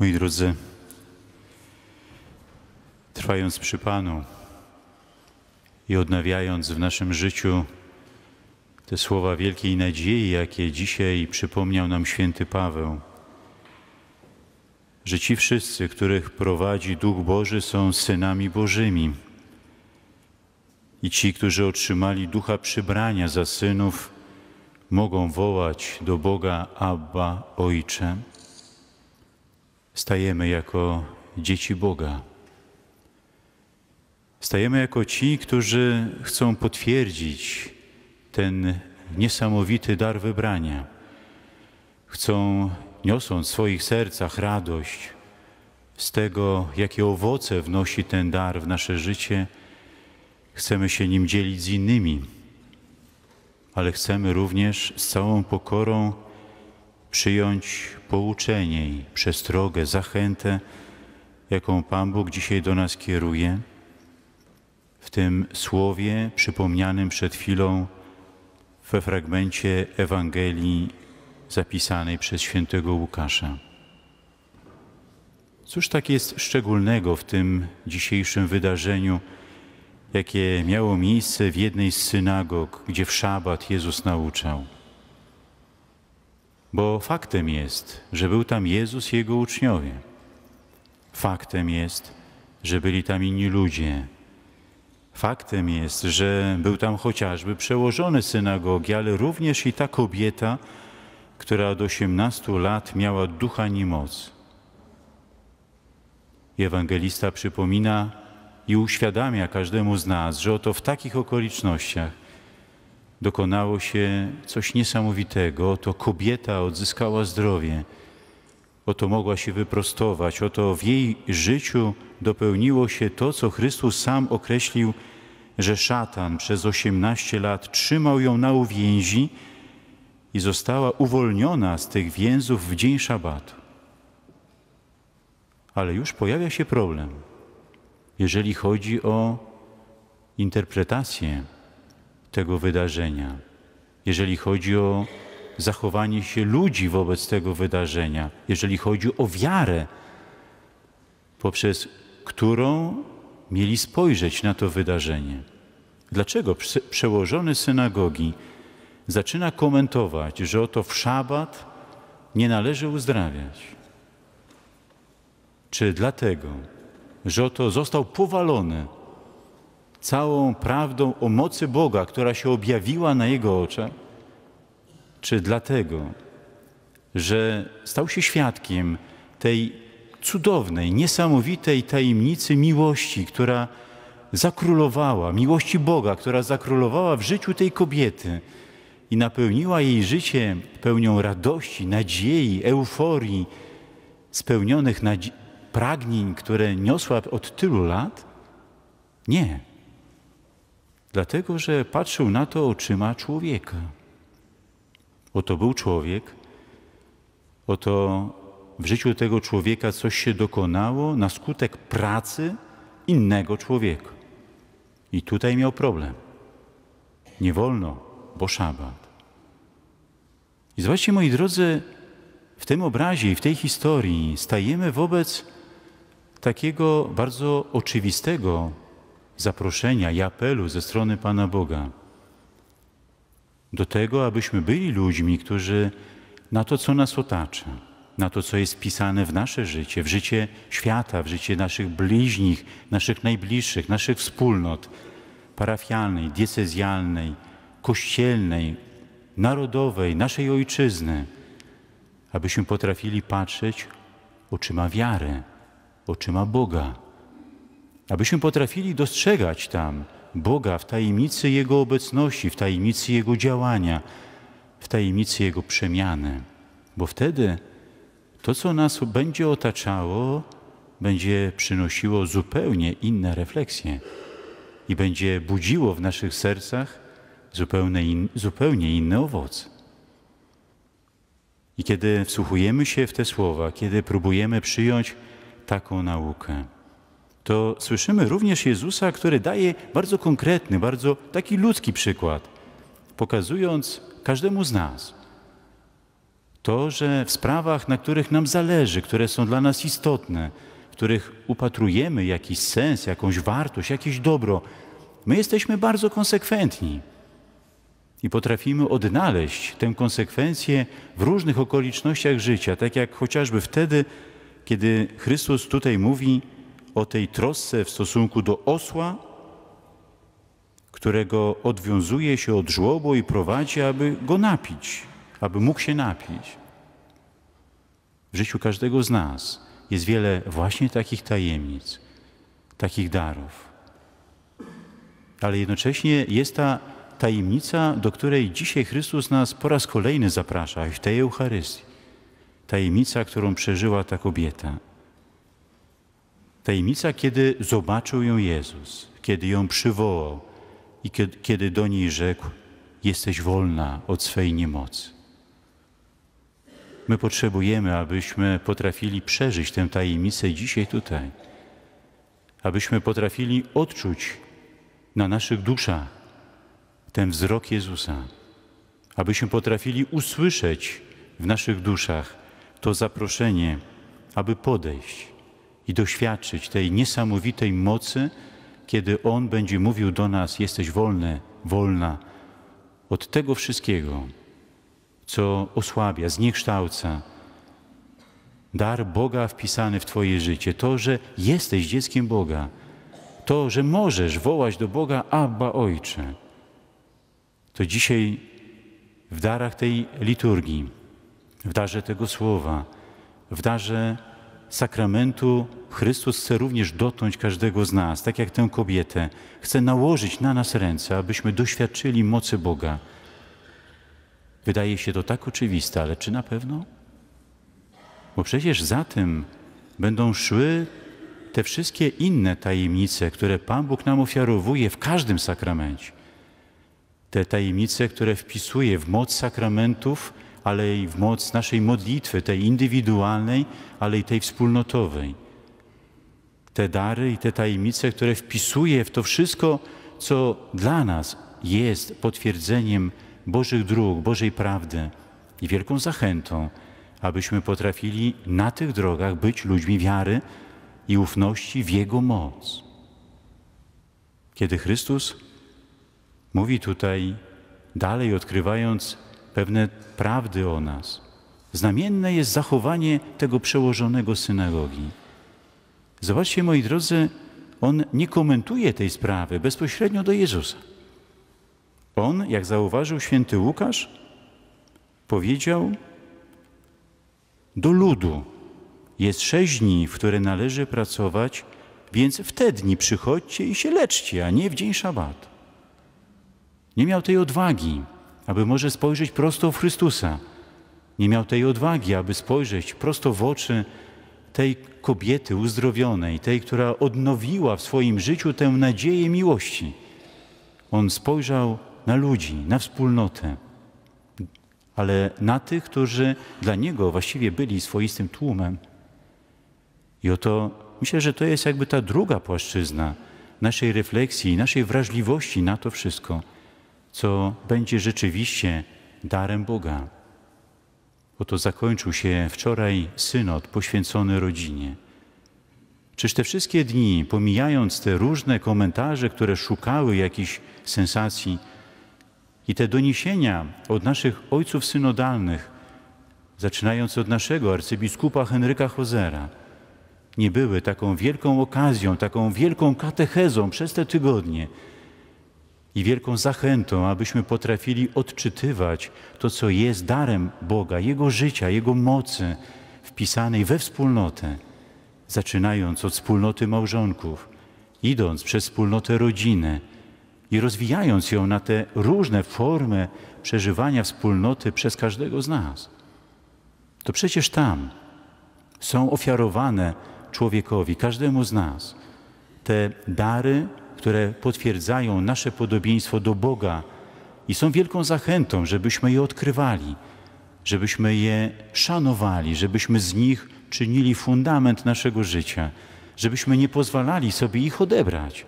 Moi drodzy, trwając przy Panu i odnawiając w naszym życiu te słowa wielkiej nadziei, jakie dzisiaj przypomniał nam święty Paweł, że ci wszyscy, których prowadzi Duch Boży, są synami Bożymi. I ci, którzy otrzymali ducha przybrania za synów, mogą wołać do Boga Abba Ojcze stajemy jako dzieci Boga. Stajemy jako ci, którzy chcą potwierdzić ten niesamowity dar wybrania. Chcą, niosąc w swoich sercach radość z tego, jakie owoce wnosi ten dar w nasze życie, chcemy się nim dzielić z innymi, ale chcemy również z całą pokorą przyjąć pouczenie i przestrogę, zachętę, jaką Pan Bóg dzisiaj do nas kieruje, w tym słowie przypomnianym przed chwilą we fragmencie Ewangelii zapisanej przez świętego Łukasza. Cóż tak jest szczególnego w tym dzisiejszym wydarzeniu, jakie miało miejsce w jednej z synagog, gdzie w szabat Jezus nauczał? Bo faktem jest, że był tam Jezus i jego uczniowie. Faktem jest, że byli tam inni ludzie. Faktem jest, że był tam chociażby przełożony synagogi, ale również i ta kobieta, która od 18 lat miała ducha niemoc. Ewangelista przypomina i uświadamia każdemu z nas, że oto w takich okolicznościach dokonało się coś niesamowitego. Oto kobieta odzyskała zdrowie. Oto mogła się wyprostować. Oto w jej życiu dopełniło się to, co Chrystus sam określił, że szatan przez 18 lat trzymał ją na uwięzi i została uwolniona z tych więzów w dzień szabatu. Ale już pojawia się problem, jeżeli chodzi o interpretację tego wydarzenia, jeżeli chodzi o zachowanie się ludzi wobec tego wydarzenia, jeżeli chodzi o wiarę, poprzez którą mieli spojrzeć na to wydarzenie. Dlaczego przełożony synagogi zaczyna komentować, że oto w szabat nie należy uzdrawiać? Czy dlatego, że oto został powalony całą prawdą o mocy Boga, która się objawiła na jego oczach, czy dlatego, że stał się świadkiem tej cudownej, niesamowitej tajemnicy miłości, która zakrólowała, miłości Boga, która zakrólowała w życiu tej kobiety i napełniła jej życie pełnią radości, nadziei, euforii, spełnionych pragnień, które niosła od tylu lat? Nie dlatego że patrzył na to oczyma człowieka. Oto był człowiek, oto w życiu tego człowieka coś się dokonało na skutek pracy innego człowieka. I tutaj miał problem. Nie wolno, bo szabat. I zobaczcie, moi drodzy, w tym obrazie i w tej historii stajemy wobec takiego bardzo oczywistego zaproszenia i apelu ze strony Pana Boga do tego, abyśmy byli ludźmi, którzy na to, co nas otacza, na to, co jest pisane w nasze życie, w życie świata, w życie naszych bliźnich, naszych najbliższych, naszych wspólnot parafialnej, diecezjalnej, kościelnej, narodowej, naszej ojczyzny, abyśmy potrafili patrzeć oczyma wiary, oczyma Boga abyśmy potrafili dostrzegać tam Boga w tajemnicy Jego obecności, w tajemnicy Jego działania, w tajemnicy Jego przemiany. Bo wtedy to, co nas będzie otaczało, będzie przynosiło zupełnie inne refleksje i będzie budziło w naszych sercach zupełnie, in, zupełnie inny owoc. I kiedy wsłuchujemy się w te słowa, kiedy próbujemy przyjąć taką naukę, to słyszymy również Jezusa, który daje bardzo konkretny, bardzo taki ludzki przykład, pokazując każdemu z nas to, że w sprawach, na których nam zależy, które są dla nas istotne, w których upatrujemy jakiś sens, jakąś wartość, jakieś dobro, my jesteśmy bardzo konsekwentni i potrafimy odnaleźć tę konsekwencję w różnych okolicznościach życia, tak jak chociażby wtedy, kiedy Chrystus tutaj mówi, o tej trosce w stosunku do osła, którego odwiązuje się od żłobu i prowadzi, aby go napić, aby mógł się napić. W życiu każdego z nas jest wiele właśnie takich tajemnic, takich darów. Ale jednocześnie jest ta tajemnica, do której dzisiaj Chrystus nas po raz kolejny zaprasza w tej Eucharystii. Tajemnica, którą przeżyła ta kobieta. Tajemnica, kiedy zobaczył ją Jezus, kiedy ją przywołał i kiedy, do niej rzekł: Jesteś wolna od swej niemocy. My potrzebujemy, abyśmy potrafili przeżyć tę tajemnicę dzisiaj tutaj, abyśmy potrafili odczuć na naszych duszach ten wzrok Jezusa, abyśmy potrafili usłyszeć w naszych duszach to zaproszenie, aby podejść i doświadczyć tej niesamowitej mocy, kiedy On będzie mówił do nas: Jesteś wolny, wolna od tego wszystkiego, co osłabia, zniekształca. Dar Boga wpisany w Twoje życie, to, że jesteś dzieckiem Boga, to, że możesz wołać do Boga Abba Ojcze. To dzisiaj w darach tej liturgii, w darze tego słowa, w darze sakramentu Chrystus chce również dotknąć każdego z nas, tak jak tę kobietę. Chce nałożyć na nas ręce, abyśmy doświadczyli mocy Boga. Wydaje się to tak oczywiste, ale czy na pewno? Bo przecież za tym będą szły te wszystkie inne tajemnice, które Pan Bóg nam ofiarowuje w każdym sakramencie. Te tajemnice, które wpisuje w moc sakramentów, ale i w moc naszej modlitwy, tej indywidualnej, ale i tej wspólnotowej te dary i te tajemnice, które wpisuje w to wszystko, co dla nas jest potwierdzeniem Bożych dróg, Bożej prawdy i wielką zachętą, abyśmy potrafili na tych drogach być ludźmi wiary i ufności w Jego moc. Kiedy Chrystus mówi tutaj, dalej odkrywając pewne prawdy o nas, znamienne jest zachowanie tego przełożonego synagogi. Zobaczcie, moi drodzy, on nie komentuje tej sprawy bezpośrednio do Jezusa. On, jak zauważył święty Łukasz, powiedział do ludu: Jest sześć dni, w które należy pracować, więc w te dni przychodźcie i się leczcie, a nie w dzień szabatu. Nie miał tej odwagi, aby może spojrzeć prosto w Chrystusa. Nie miał tej odwagi, aby spojrzeć prosto w oczy tej kobiety uzdrowionej, tej, która odnowiła w swoim życiu tę nadzieję miłości. On spojrzał na ludzi, na wspólnotę, ale na tych, którzy dla niego właściwie byli swoistym tłumem. I oto myślę, że to jest jakby ta druga płaszczyzna naszej refleksji, naszej wrażliwości na to wszystko, co będzie rzeczywiście darem Boga. Oto zakończył się wczoraj synod poświęcony rodzinie. Czyż te wszystkie dni, pomijając te różne komentarze, które szukały jakichś sensacji, i te doniesienia od naszych ojców synodalnych, zaczynając od naszego arcybiskupa Henryka Hozera, nie były taką wielką okazją, taką wielką katechezą przez te tygodnie, i wielką zachętą, abyśmy potrafili odczytywać to, co jest darem Boga, Jego życia, Jego mocy wpisanej we wspólnotę, zaczynając od wspólnoty małżonków, idąc przez wspólnotę rodziny i rozwijając ją na te różne formy przeżywania wspólnoty przez każdego z nas. To przecież tam są ofiarowane człowiekowi, każdemu z nas, te dary, które potwierdzają nasze podobieństwo do Boga i są wielką zachętą, żebyśmy je odkrywali, żebyśmy je szanowali, żebyśmy z nich czynili fundament naszego życia, żebyśmy nie pozwalali sobie ich odebrać,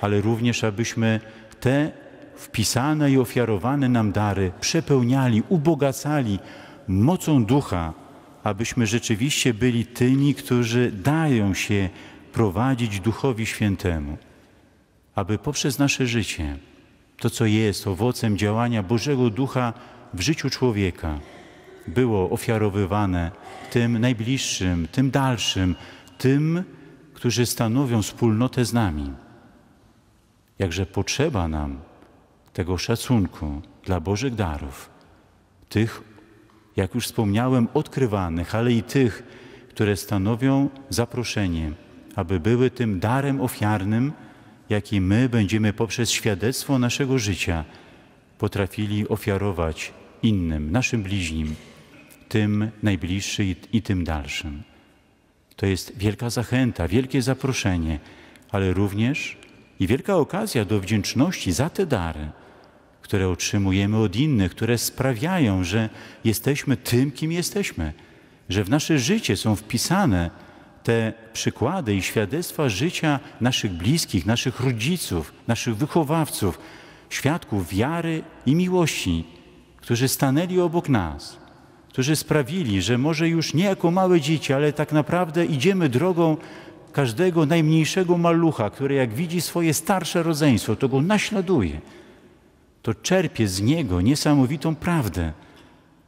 ale również abyśmy te wpisane i ofiarowane nam dary przepełniali, ubogacali mocą ducha, abyśmy rzeczywiście byli tymi, którzy dają się prowadzić Duchowi Świętemu aby poprzez nasze życie, to co jest owocem działania Bożego Ducha w życiu człowieka, było ofiarowywane tym najbliższym, tym dalszym, tym, którzy stanowią wspólnotę z nami. Jakże potrzeba nam tego szacunku dla Bożych darów, tych, jak już wspomniałem, odkrywanych, ale i tych, które stanowią zaproszenie, aby były tym darem ofiarnym, jak i my będziemy poprzez świadectwo naszego życia potrafili ofiarować innym, naszym bliźnim, tym najbliższym i tym dalszym. To jest wielka zachęta, wielkie zaproszenie, ale również i wielka okazja do wdzięczności za te dary, które otrzymujemy od innych, które sprawiają, że jesteśmy tym, kim jesteśmy, że w nasze życie są wpisane te przykłady i świadectwa życia naszych bliskich, naszych rodziców, naszych wychowawców, świadków wiary i miłości, którzy stanęli obok nas, którzy sprawili, że może już nie jako małe dzieci, ale tak naprawdę idziemy drogą każdego najmniejszego malucha, który jak widzi swoje starsze rodzeństwo, to go naśladuje, to czerpie z niego niesamowitą prawdę.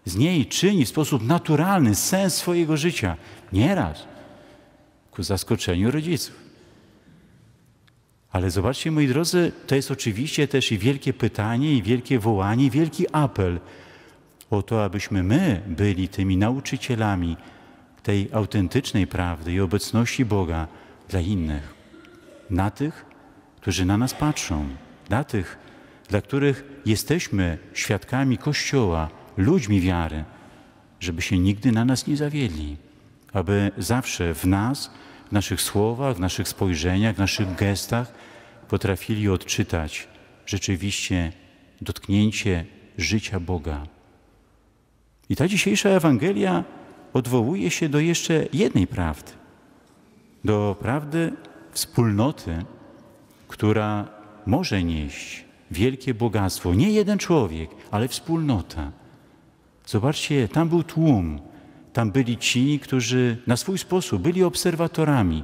Z niej czyni w sposób naturalny sens swojego życia. Nieraz ku zaskoczeniu rodziców. Ale zobaczcie, moi drodzy, to jest oczywiście też i wielkie pytanie, i wielkie wołanie, i wielki apel o to, abyśmy my byli tymi nauczycielami tej autentycznej prawdy i obecności Boga dla innych. Na tych, którzy na nas patrzą, dla tych, dla których jesteśmy świadkami Kościoła, ludźmi wiary, żeby się nigdy na nas nie zawiedli, aby zawsze w nas, w naszych słowach, w naszych spojrzeniach, w naszych gestach potrafili odczytać rzeczywiście dotknięcie życia Boga. I ta dzisiejsza Ewangelia odwołuje się do jeszcze jednej prawdy. Do prawdy wspólnoty, która może nieść wielkie bogactwo. Nie jeden człowiek, ale wspólnota. Zobaczcie, tam był tłum, tam byli ci, którzy na swój sposób byli obserwatorami.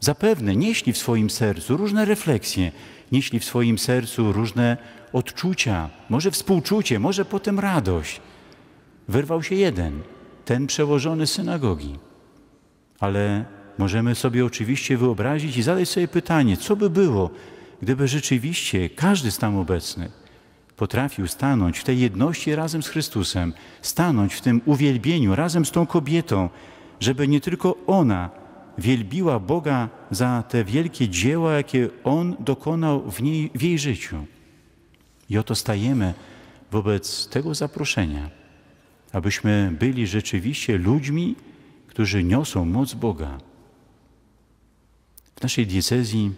Zapewne nieśli w swoim sercu różne refleksje, nieśli w swoim sercu różne odczucia, może współczucie, może potem radość. Wyrwał się jeden, ten przełożony synagogi. Ale możemy sobie oczywiście wyobrazić i zadać sobie pytanie, co by było, gdyby rzeczywiście każdy z tam obecnych potrafił stanąć w tej jedności razem z Chrystusem, stanąć w tym uwielbieniu razem z tą kobietą, żeby nie tylko ona wielbiła Boga za te wielkie dzieła, jakie On dokonał w, niej, w jej życiu. I oto stajemy wobec tego zaproszenia, abyśmy byli rzeczywiście ludźmi, którzy niosą moc Boga. W naszej diecezji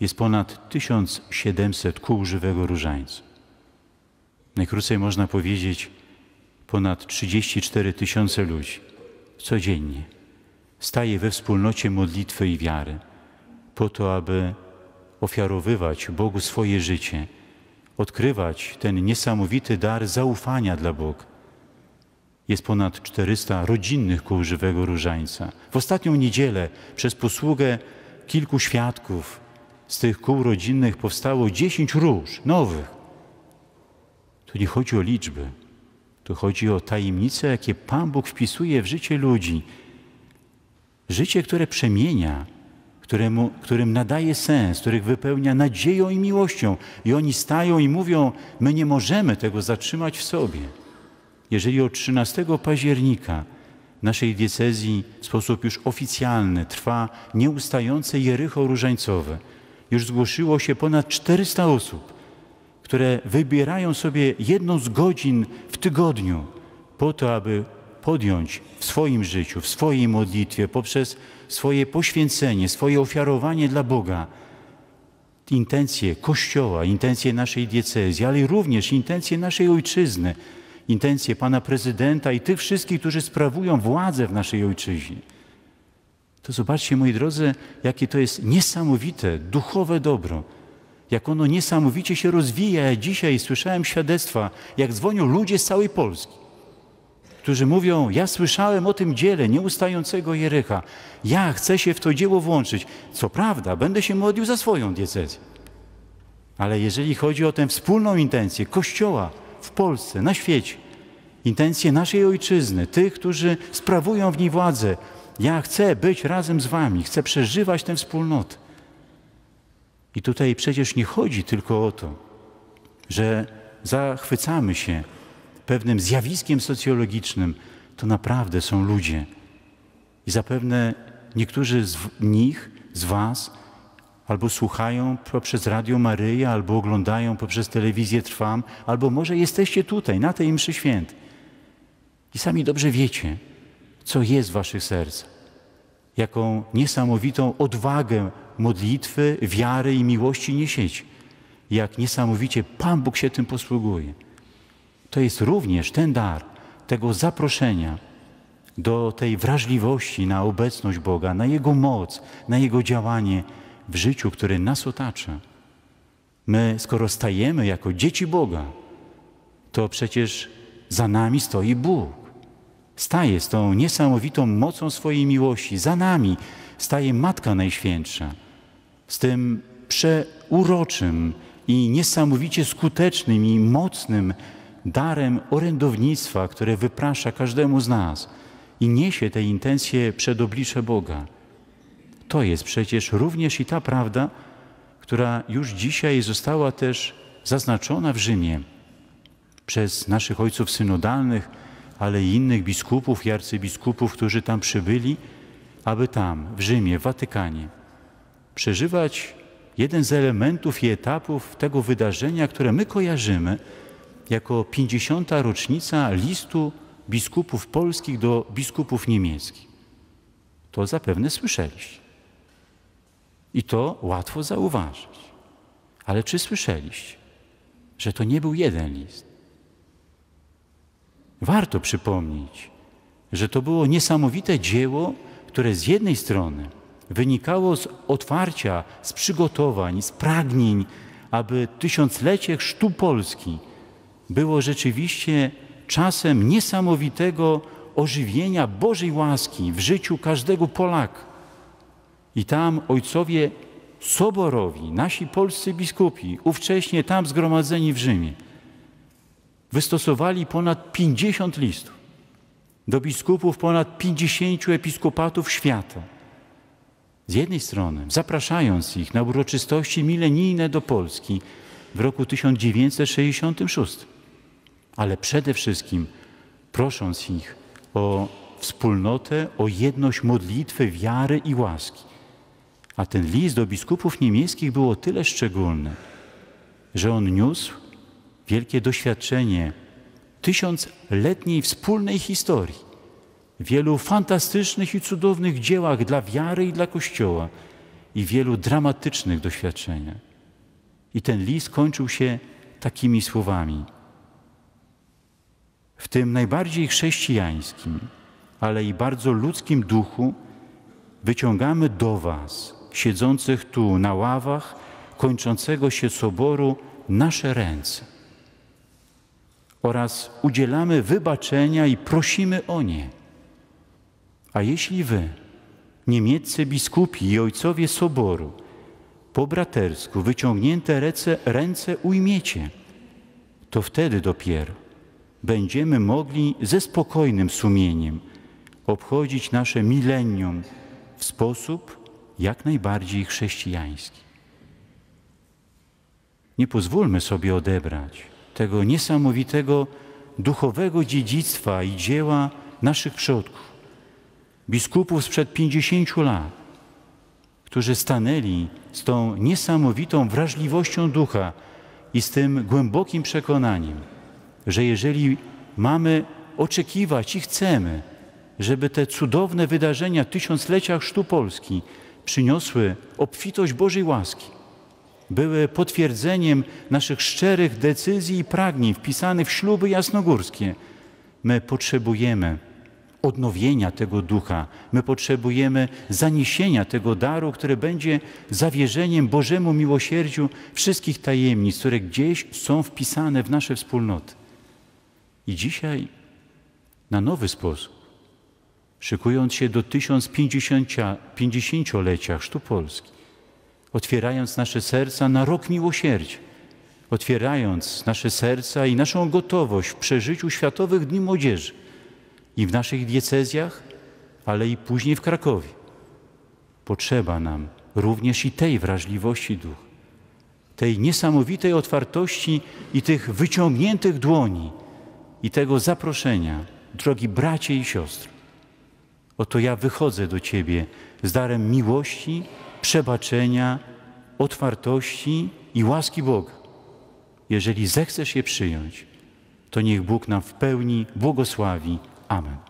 jest ponad 1700 kół żywego różańca najkrócej można powiedzieć, ponad 34 tysiące ludzi codziennie staje we wspólnocie modlitwy i wiary po to, aby ofiarowywać Bogu swoje życie, odkrywać ten niesamowity dar zaufania dla Boga. Jest ponad 400 rodzinnych kół żywego różańca. W ostatnią niedzielę przez posługę kilku świadków z tych kół rodzinnych powstało 10 róż nowych. Tu nie chodzi o liczby. Tu chodzi o tajemnice, jakie Pan Bóg wpisuje w życie ludzi. Życie, które przemienia, któremu, którym nadaje sens, których wypełnia nadzieją i miłością. I oni stają i mówią: My nie możemy tego zatrzymać w sobie. Jeżeli od 13 października naszej diecezji w sposób już oficjalny trwa nieustające Jerycho Różańcowe, już zgłosiło się ponad 400 osób które wybierają sobie jedną z godzin w tygodniu po to, aby podjąć w swoim życiu, w swojej modlitwie, poprzez swoje poświęcenie, swoje ofiarowanie dla Boga, intencje Kościoła, intencje naszej diecezji, ale również intencje naszej ojczyzny, intencje Pana Prezydenta i tych wszystkich, którzy sprawują władzę w naszej ojczyźnie. To zobaczcie, moi drodzy, jakie to jest niesamowite, duchowe dobro jak ono niesamowicie się rozwija. Dzisiaj słyszałem świadectwa, jak dzwonią ludzie z całej Polski, którzy mówią: Ja słyszałem o tym dziele nieustającego Jerycha. Ja chcę się w to dzieło włączyć. Co prawda, będę się modlił za swoją diecezję. Ale jeżeli chodzi o tę wspólną intencję Kościoła w Polsce, na świecie, intencję naszej ojczyzny, tych, którzy sprawują w niej władzę, ja chcę być razem z Wami, chcę przeżywać tę wspólnotę. I tutaj przecież nie chodzi tylko o to, że zachwycamy się pewnym zjawiskiem socjologicznym. To naprawdę są ludzie. I zapewne niektórzy z nich, z Was, albo słuchają poprzez Radio Maryja, albo oglądają poprzez telewizję Trwam, albo może jesteście tutaj, na tej mszy święt. I sami dobrze wiecie, co jest w waszych sercach. Jaką niesamowitą odwagę modlitwy, wiary i miłości niesieć, Jak niesamowicie Pan Bóg się tym posługuje. To jest również ten dar tego zaproszenia do tej wrażliwości na obecność Boga, na Jego moc, na Jego działanie w życiu, które nas otacza. My, skoro stajemy jako dzieci Boga, to przecież za nami stoi Bóg. Staje z tą niesamowitą mocą swojej miłości, za nami staje Matka Najświętsza z tym przeuroczym i niesamowicie skutecznym i mocnym darem orędownictwa, które wyprasza każdemu z nas i niesie te intencje przed oblicze Boga. To jest przecież również i ta prawda, która już dzisiaj została też zaznaczona w Rzymie przez naszych ojców synodalnych, ale i innych biskupów i arcybiskupów, którzy tam przybyli, aby tam, w Rzymie, w Watykanie, przeżywać jeden z elementów i etapów tego wydarzenia, które my kojarzymy jako 50. rocznica listu biskupów polskich do biskupów niemieckich. To zapewne słyszeliście. I to łatwo zauważyć. Ale czy słyszeliście, że to nie był jeden list? Warto przypomnieć, że to było niesamowite dzieło, które z jednej strony wynikało z otwarcia, z przygotowań, z pragnień, aby tysiąclecie chrztu Polski było rzeczywiście czasem niesamowitego ożywienia Bożej łaski w życiu każdego Polaka. I tam ojcowie soborowi, nasi polscy biskupi, ówcześnie tam zgromadzeni w Rzymie, wystosowali ponad 50 listów do biskupów ponad 50 episkopatów świata – z jednej strony zapraszając ich na uroczystości milenijne do Polski w roku 1966, ale przede wszystkim prosząc ich o wspólnotę, o jedność modlitwy, wiary i łaski. A ten list do biskupów niemieckich był o tyle szczególny, że on niósł wielkie doświadczenie tysiącletniej wspólnej historii wielu fantastycznych i cudownych dziełach dla wiary i dla Kościoła i wielu dramatycznych doświadczeniach. I ten list kończył się takimi słowami. W tym najbardziej chrześcijańskim, ale i bardzo ludzkim duchu wyciągamy do Was, siedzących tu na ławach kończącego się soboru, nasze ręce oraz udzielamy wybaczenia i prosimy o nie. A jeśli wy, niemieccy biskupi i ojcowie soboru, po bratersku wyciągnięte ręce, ręce ujmiecie, to wtedy dopiero będziemy mogli ze spokojnym sumieniem obchodzić nasze milenium w sposób jak najbardziej chrześcijański. Nie pozwólmy sobie odebrać tego niesamowitego duchowego dziedzictwa i dzieła naszych przodków biskupów sprzed 50 lat, którzy stanęli z tą niesamowitą wrażliwością ducha i z tym głębokim przekonaniem, że jeżeli mamy oczekiwać i chcemy, żeby te cudowne wydarzenia tysiąclecia Chrztu Polski przyniosły obfitość Bożej łaski, były potwierdzeniem naszych szczerych decyzji i pragnień wpisanych w śluby jasnogórskie, my potrzebujemy odnowienia tego ducha. My potrzebujemy zaniesienia tego daru, który będzie zawierzeniem Bożemu miłosierdziu wszystkich tajemnic, które gdzieś są wpisane w nasze wspólnoty. I dzisiaj na nowy sposób, szykując się do 1050-lecia Chrztu Polski, otwierając nasze serca na rok miłosierdzia, otwierając nasze serca i naszą gotowość w przeżyciu Światowych Dni Młodzieży, i w naszych diecezjach, ale i później w Krakowie. Potrzeba nam również i tej wrażliwości duch, tej niesamowitej otwartości i tych wyciągniętych dłoni i tego zaproszenia, drogi bracie i siostry. Oto ja wychodzę do Ciebie z darem miłości, przebaczenia, otwartości i łaski Boga. Jeżeli zechcesz je przyjąć, to niech Bóg nam w pełni błogosławi Amen.